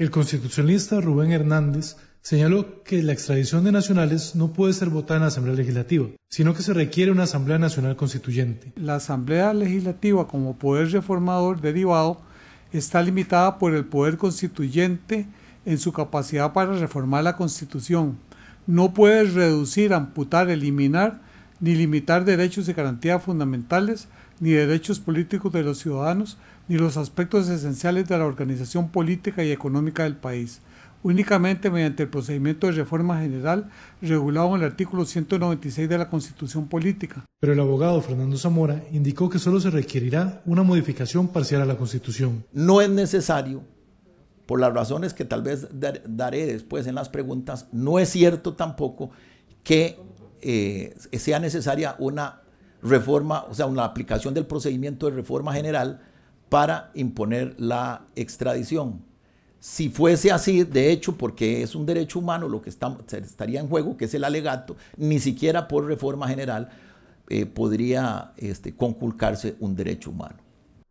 El constitucionalista Rubén Hernández señaló que la extradición de nacionales no puede ser votada en la Asamblea Legislativa, sino que se requiere una Asamblea Nacional Constituyente. La Asamblea Legislativa como poder reformador derivado está limitada por el poder constituyente en su capacidad para reformar la Constitución. No puede reducir, amputar, eliminar ni limitar derechos y garantías fundamentales ni derechos políticos de los ciudadanos, ni los aspectos esenciales de la organización política y económica del país, únicamente mediante el procedimiento de reforma general regulado en el artículo 196 de la Constitución Política. Pero el abogado Fernando Zamora indicó que solo se requerirá una modificación parcial a la Constitución. No es necesario, por las razones que tal vez daré después en las preguntas, no es cierto tampoco que eh, sea necesaria una reforma, o sea, una aplicación del procedimiento de reforma general para imponer la extradición. Si fuese así, de hecho, porque es un derecho humano lo que estaría en juego, que es el alegato, ni siquiera por reforma general eh, podría este, conculcarse un derecho humano.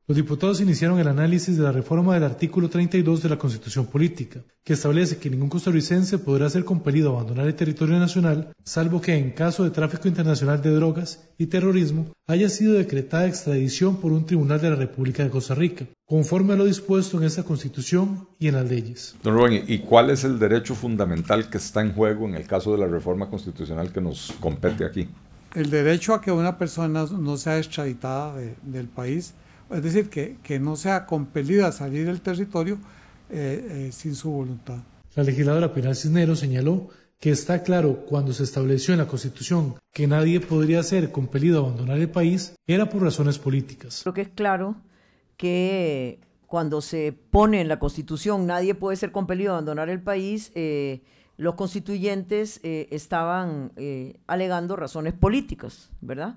Los diputados iniciaron el análisis de la reforma del artículo 32 de la Constitución Política, que establece que ningún costarricense podrá ser compelido a abandonar el territorio nacional, salvo que en caso de tráfico internacional de drogas y terrorismo haya sido decretada extradición por un tribunal de la República de Costa Rica, conforme a lo dispuesto en esa Constitución y en las leyes. Don Rubén, ¿y cuál es el derecho fundamental que está en juego en el caso de la reforma constitucional que nos compete aquí? El derecho a que una persona no sea extraditada del país es decir, que, no sea compelida a salir del territorio eh, eh, sin su voluntad. La legisladora Pilar Cisneros señaló que está claro cuando se estableció en la Constitución que nadie podría ser compelido a abandonar el país, era por razones políticas. Lo que es claro que cuando se pone en la Constitución nadie puede ser compelido a abandonar el país, eh, los constituyentes estaban alegando razones políticas, ¿verdad?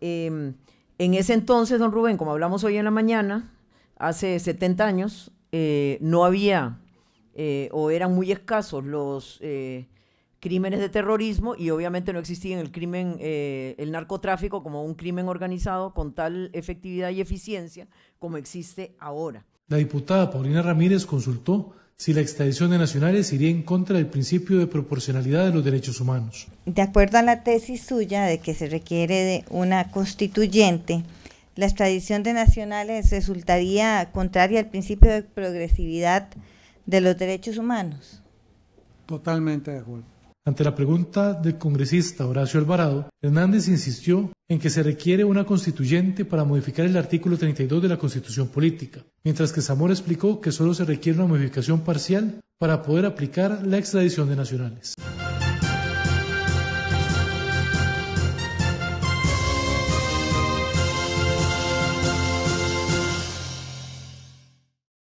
Em, en ese entonces, don Rubén, como hablamos hoy en la mañana, hace 70 años, eh, no había eh, o eran muy escasos los eh, crímenes de terrorismo y obviamente no existía el crimen, el narcotráfico como un crimen organizado con tal efectividad y eficiencia como existe ahora. La diputada Paulina Ramírez consultó si la extradición de nacionales iría en contra del principio de proporcionalidad de los derechos humanos. De acuerdo a la tesis suya de que se requiere de una constituyente, la extradición de nacionales resultaría contraria al principio de progresividad de los derechos humanos. Totalmente de acuerdo. Ante la pregunta del congresista Horacio Alvarado, Hernández insistió en que se requiere una constituyente para modificar el artículo 32 de la Constitución Política, mientras que Zamora explicó que solo se requiere una modificación parcial para poder aplicar la extradición de nacionales.